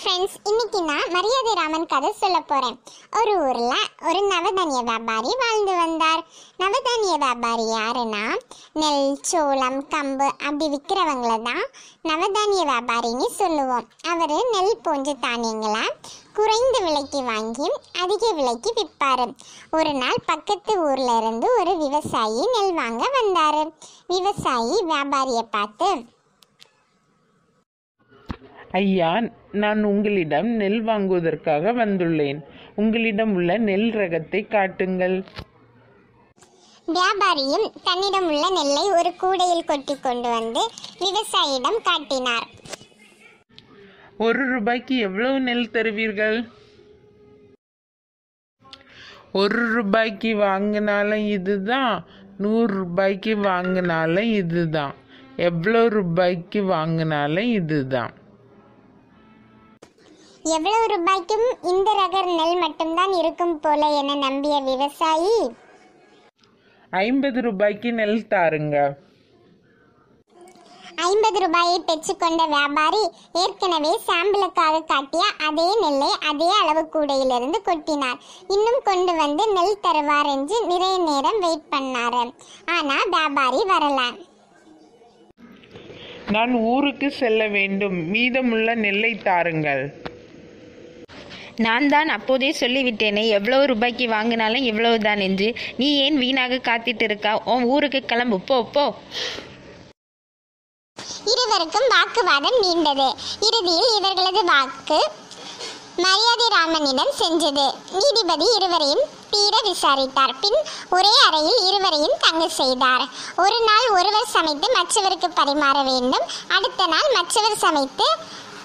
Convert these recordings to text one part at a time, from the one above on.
friends இன்னைக்கு நான் மரியாதை ராமன் கதை சொல்ல போகிறேன் ஒரு ஊரில் ஒரு நவதானிய வியாபாரி வாழ்ந்து வந்தார் நவதானிய வியாபாரி யாருன்னா நெல் சோளம் கம்பு அப்படி விற்கிறவங்களை தான் நவதானிய வியாபாரின்னு சொல்லுவோம் அவர் நெல் போன்ற தானியங்களை குறைந்த விலைக்கு வாங்கி அதிக விலைக்கு விற்பார் ஒரு நாள் பக்கத்து ஊரில் இருந்து ஒரு விவசாயி நெல் வாங்க வந்தார் விவசாயி வியாபாரியை பார்த்து ஐயா நான் உங்களிடம் நெல் வாங்குவதற்காக வந்துள்ளேன் உங்களிடம் உள்ள நெல் ரகத்தை காட்டுங்கள் வியாபாரியும் தன்னிடம் உள்ள நெல்லை ஒரு கூடையில் கொட்டி கொண்டு வந்து விவசாயியிடம் காட்டினார் ஒரு ரூபாய்க்கு எவ்வளவு நெல் தருவீர்கள் ஒரு ரூபாய்க்கு வாங்கினாலும் இதுதான் நூறு ரூபாய்க்கு வாங்கினாலும் இதுதான் எவ்வளோ ரூபாய்க்கு வாங்கினாலும் இதுதான் எவ்வளவு ரூபாய்க்கும் இந்த ரக நெல் மட்டும்தான் இருக்கும் போல என நம்பிய விவசாயி ஐம்பது ரூபாய்க்கு நெல் தாருங்க ஐம்பது ரூபாயை பெற்றுக்கொண்ட வியாபாரி ஏற்கனவே சாம்பிளுக்காக காட்டிய அதே நெல்லை அதே அளவு கூடையிலிருந்து கொட்டினார் இன்னும் கொண்டு வந்து நெல் தருவார் என்று நிறைய நேரம் வெயிட் பண்ணார் ஆனால் வியாபாரி வரல நான் ஊருக்கு செல்ல வேண்டும் மீதமுள்ள நெல்லை தாருங்கள் நான் தான் அப்போதே சொல்லிவிட்டேனே எவ்வளவு ரூபாய்க்கு வாங்கினாலும் இவ்வளவு தான் என்று நீ ஏன் வீணாக காத்திட்டு இருக்கா உன் ஊருக்கு கிளம்பு போ போ இருவருக்கும் வாக்குவாதம் நீண்டது இறுதியில் இவர்களது வாக்கு மரியாதை ராமனிடம் செஞ்சது நீதிபதி இருவரையும் தீர விசாரித்தார் பின் ஒரே அறையில் இருவரையும் தங்க செய்தார் ஒரு நாள் ஒருவர் சமைத்து மற்றவருக்கு பரிமாற வேண்டும் அடுத்த நாள் மற்றவர் சமைத்து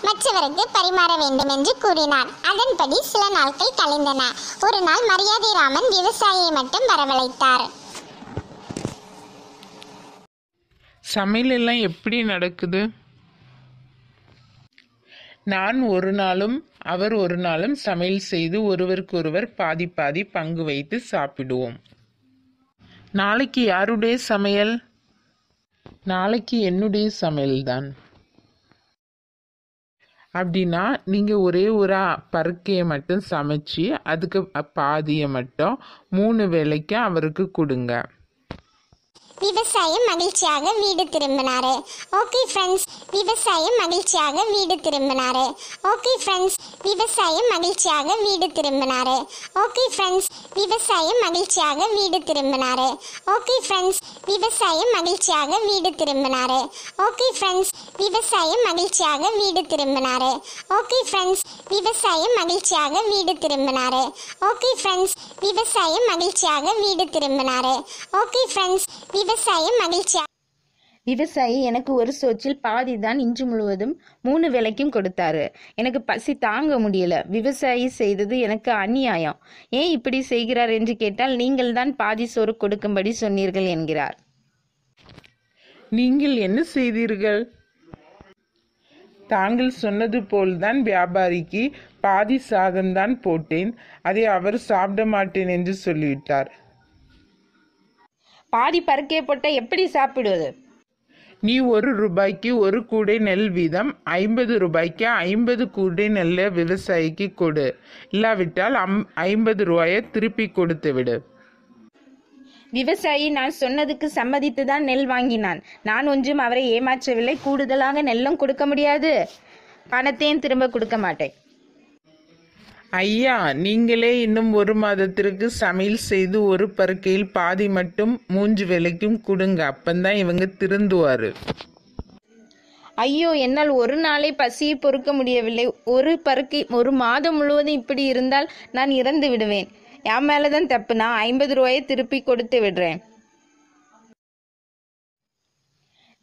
மற்றவருக்கு பரிமாற வேண்டும் என்று கூறினார் அதன்படி சில நாட்கள் கலைந்தன ஒரு நாள் மரியாதை ராமன் விவசாயியை மட்டும் வரவழைத்தார் சமையல் எல்லாம் எப்படி நடக்குது நான் ஒரு நாளும் அவர் ஒரு நாளும் சமையல் செய்து ஒருவருக்கொருவர் பாதி பாதி பங்கு வைத்து சாப்பிடுவோம் நாளைக்கு யாருடைய சமையல் நாளைக்கு என்னுடைய சமையல்தான் அப்படின்னா நீங்கள் ஒரே ஒரு பருக்கையை மட்டும் சமைச்சு அதுக்கு பாதியை மட்டும் மூணு வேளைக்கு அவருக்கு கொடுங்க விவசாயம் மகிழ்ச்சியாக வீடு திரும்பினாரு ஓகே ஃப்ரெண்ட்ஸ் விவசாய மகிழ்ச்சியாக வீடு திரும்பினாரு ஓகே ஃப்ரெண்ட்ஸ் விவசாயம் மகிழ்ச்சியாக வீடு திரும்பினாரு ஓகே ஃப்ரெண்ட்ஸ் விவசாய மகிழ்ச்சியாக வீடு திரும்பினாரு ஓகே ஃப்ரெண்ட்ஸ் விவசாயம் மகிழ்ச்சியாக வீடு திரும்பினாரு ஓகே ஃப்ரெண்ட்ஸ் விவசாய மகிழ்ச்சியாக வீடு திரும்பினாரு ஓகே ஃப்ரெண்ட்ஸ் விவசாயம் மகிழ்ச்சியாக வீடு திரும்பினாரு ஓகே ஃப்ரெண்ட்ஸ் விவசாயம் மகிழ்ச்சியாக வீடு திரும்பினாரு ஓகே ஃப்ரெண்ட்ஸ் விவ விவசாயம் மகிழ்ச்சியா விவசாயி எனக்கு ஒரு சோற்றில் பாதி தான் இன்று முழுவதும் மூணு விலைக்கும் கொடுத்தாரு எனக்கு பசி தாங்க முடியல விவசாயி செய்தது எனக்கு அநியாயம் ஏன் இப்படி செய்கிறார் என்று கேட்டால் நீங்கள் தான் பாதி சோறு கொடுக்கும்படி சொன்னீர்கள் என்கிறார் நீங்கள் என்ன செய்தீர்கள் தாங்கள் சொன்னது போல்தான் வியாபாரிக்கு பாதி சாதம்தான் போட்டேன் அதை அவர் சாப்பிட மாட்டேன் என்று சொல்லிவிட்டார் பாதி பருக்கே போட்டால் எப்படி சாப்பிடுவது நீ ஒரு ரூபாய்க்கு ஒரு கூடை நெல் வீதம் ஐம்பது ரூபாய்க்கு ஐம்பது கூடை நெல்லை விவசாயிக்கு கொடு இல்லாவிட்டால் அம் ஐம்பது ரூபாயை திருப்பி கொடுத்து விடு விவசாயி நான் சொன்னதுக்கு சம்மதித்து தான் நெல் வாங்கினான் நான் ஒன்றும் அவரை ஏமாற்றவில்லை கூடுதலாக நெல்லும் கொடுக்க முடியாது பணத்தையும் திரும்ப கொடுக்க மாட்டேன் ஐயா நீங்களே இன்னும் ஒரு மாதத்திற்கு சமையல் செய்து ஒரு பருக்கையில் பாதி மட்டும் மூஞ்சு விலைக்கும் கொடுங்க அப்பந்தான் இவங்க திருந்துவாரு ஐயோ என்னால் ஒரு நாளை பசியை பொறுக்க முடியவில்லை ஒரு பருக்கை ஒரு மாதம் முழுவதும் இப்படி இருந்தால் நான் இறந்து விடுவேன் என் மேலதான் தப்பு நான் ஐம்பது ரூபாயை திருப்பி கொடுத்து விடுறேன்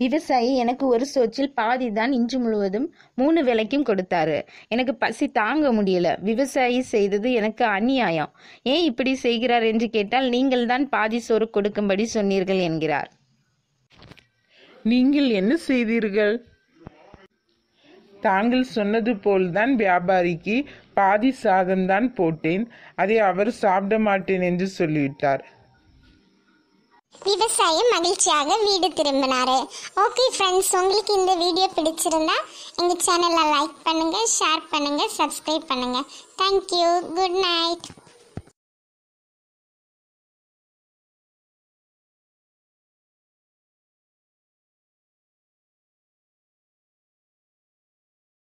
விவசாயி எனக்கு ஒரு சோற்றில் பாதி தான் இன்று முழுவதும் மூணு விலைக்கும் கொடுத்தாரு எனக்கு பசி தாங்க முடியல விவசாயி செய்தது எனக்கு அநியாயம் ஏன் இப்படி செய்கிறார் என்று கேட்டால் நீங்கள் தான் பாதி சோறு கொடுக்கும்படி சொன்னீர்கள் என்கிறார் நீங்கள் என்ன செய்தீர்கள் தாங்கள் சொன்னது போல்தான் வியாபாரிக்கு பாதி சாதம்தான் போட்டேன் அதை அவர் சாப்பிட மாட்டேன் என்று சொல்லிவிட்டார் விவசாயம் மகிழ்ச்சியாக வீடு திரும்பினாரு ஓகே ஃப்ரெண்ட்ஸ் உங்களுக்கு இந்த வீடியோ பிடிச்சிருந்தா எங்கள் சேனலை லைக் பண்ணுங்கள் ஷேர் பண்ணுங்கள் சப்ஸ்கிரைப் பண்ணுங்கள் தேங்க்யூ குட் நைட்